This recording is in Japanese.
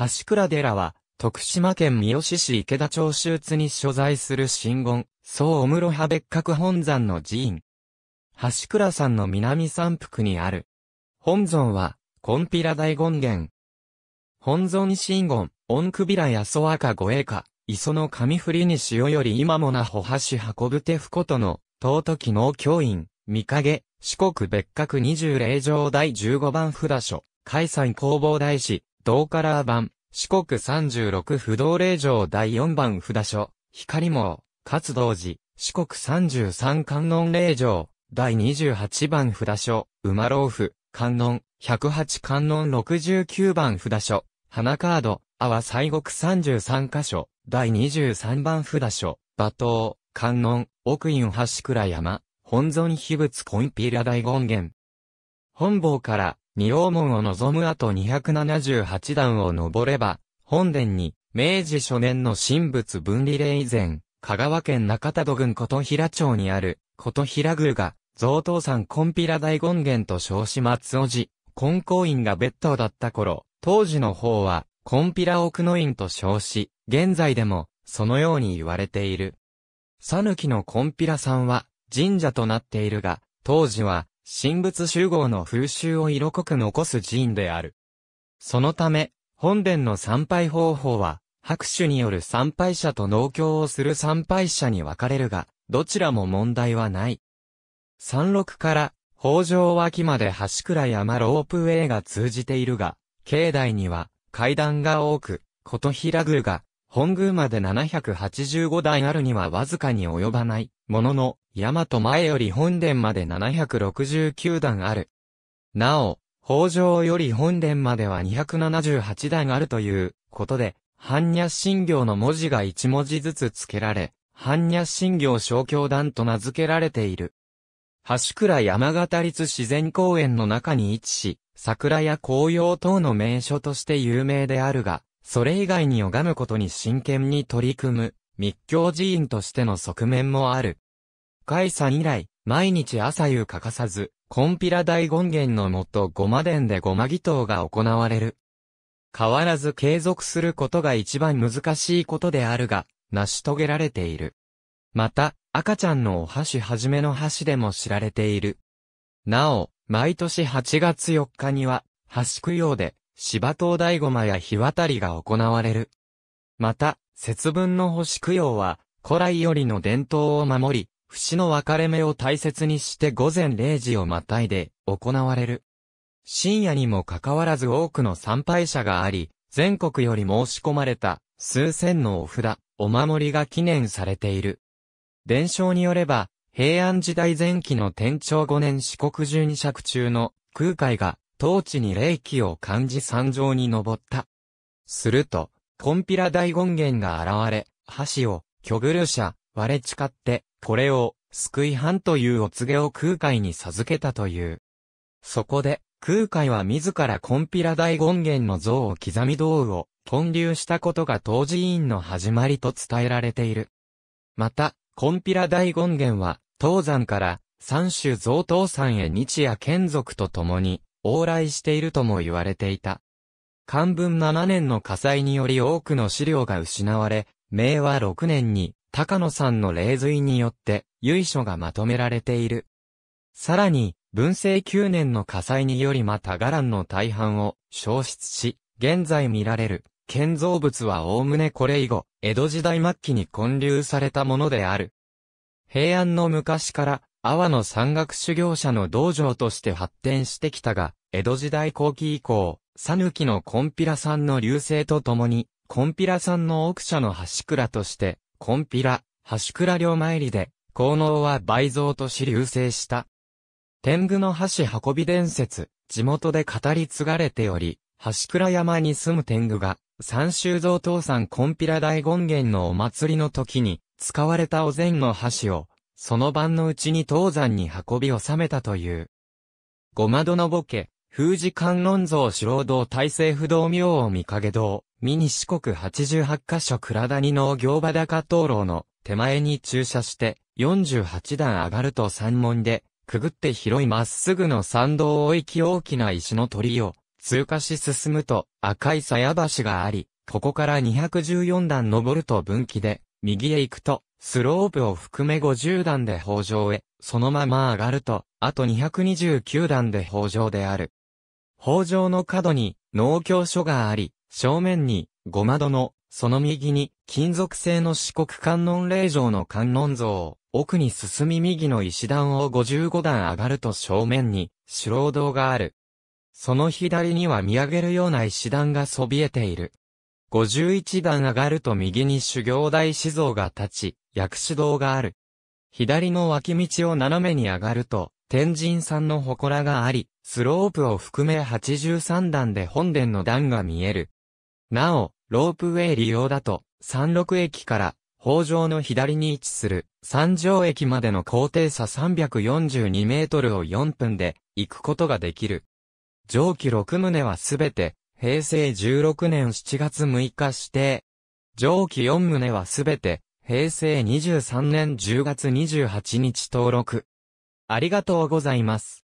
橋倉寺は、徳島県三好市池田町周津に所在する神言、総お室派別格本山の寺院。橋倉山の南山腹にある。本尊は、コンピラ大権現。本尊神言、御首らやそ赤護衛か、磯の神振りに塩より今もなほ橋運ぶ手ふことの、尊き農教員、見影、四国別格二十霊場第十五番札所、海山工房大師、同カラー版、四国三十六不動霊場第四番札所、光網、活動寺、四国三十三観音霊場、第二十八番札所、馬老夫、観音、百八観音六十九番札所、花カード、阿波西国十三箇所、第二十三番札所、馬頭、観音、奥院橋倉山、本尊秘仏コンピラ大権現。本坊から、二王門を望む後278段を登れば、本殿に、明治初年の神仏分離令以前、香川県中田戸郡琴平町にある、琴平宮が、贈答山コンピラ大権現と称し松尾寺、金光院が別当だった頃、当時の方は、コンピラ奥の院と称し、現在でも、そのように言われている。さぬきのコンピラさんは、神社となっているが、当時は、神仏集合の風習を色濃く残す寺院である。そのため、本殿の参拝方法は、拍手による参拝者と農協をする参拝者に分かれるが、どちらも問題はない。山麓から北条脇まで橋倉山ロープウェイが通じているが、境内には階段が多く、琴平宮が本宮まで785台あるにはわずかに及ばない、ものの、大和前より本殿まで769段ある。なお、北条より本殿までは278段あるということで、般若心経の文字が1文字ずつ付けられ、般若心経小教団と名付けられている。橋倉山形立自然公園の中に位置し、桜や紅葉等の名所として有名であるが、それ以外に拝むことに真剣に取り組む、密教寺院としての側面もある。解散以来、毎日朝夕欠かさず、コンピラ大権現のもとごま伝でごま祈祷が行われる。変わらず継続することが一番難しいことであるが、成し遂げられている。また、赤ちゃんのお箸はじめの箸でも知られている。なお、毎年8月4日には、箸供養で、芝灯台駒や日渡りが行われる。また、節分の星供養は、古来よりの伝統を守り、節の分かれ目を大切にして午前0時をまたいで行われる。深夜にもかかわらず多くの参拝者があり、全国より申し込まれた数千のお札、お守りが記念されている。伝承によれば、平安時代前期の天長5年四国十二尺中の空海が当地に霊気を感じ山上に登った。すると、コンピラ大権現が現れ、箸を、巨グル者、割れ誓って、これを、救い藩というお告げを空海に授けたという。そこで、空海は自らコンピラ大権現の像を刻み道具を、建立したことが当寺院の始まりと伝えられている。また、コンピラ大権現は、東山から、三種増答山へ日夜眷属と共に、往来しているとも言われていた。漢文7年の火災により多くの資料が失われ、明和6年に高野山の霊髄によって由緒がまとめられている。さらに、文政9年の火災によりまた伽藍の大半を消失し、現在見られる建造物はおおむねこれ以後、江戸時代末期に建立されたものである。平安の昔から阿波の山岳修行者の道場として発展してきたが、江戸時代後期以降、ぬきのコンピラさんの流星とともに、コンピラさんの奥者の橋倉として、コンピラ、橋倉両参りで、効能は倍増とし流星した。天狗の橋運び伝説、地元で語り継がれており、橋倉山に住む天狗が、三州蔵東山コンピラ大権現のお祭りの時に、使われたお膳の橋を、その晩のうちに東山に運び収めたという。ごまどのぼけ、風寺観音像白道大政不動明王御影堂、ミニ四国八十八カ所倉谷農業場高灯籠の手前に駐車して四十八段上がると山門で、くぐって広いまっすぐの山道を行き大きな石の鳥居を通過し進むと赤い鞘橋があり、ここから214段登ると分岐で、右へ行くとスロープを含め50段で北上へ、そのまま上がると、あと229段で北上である。北上の角に農協所があり、正面に五窓の、その右に金属製の四国観音霊場の観音像を、奥に進み右の石段を55段上がると正面に主労堂がある。その左には見上げるような石段がそびえている。51段上がると右に修行大師像が立ち、薬師堂がある。左の脇道を斜めに上がると、天神山の祠があり、スロープを含め83段で本殿の段が見える。なお、ロープウェイ利用だと、三六駅から北条の左に位置する三条駅までの高低差342メートルを4分で行くことができる。上記6棟はすべて平成16年7月6日指定。上記4棟はすべて、平成23年10月28日登録。ありがとうございます。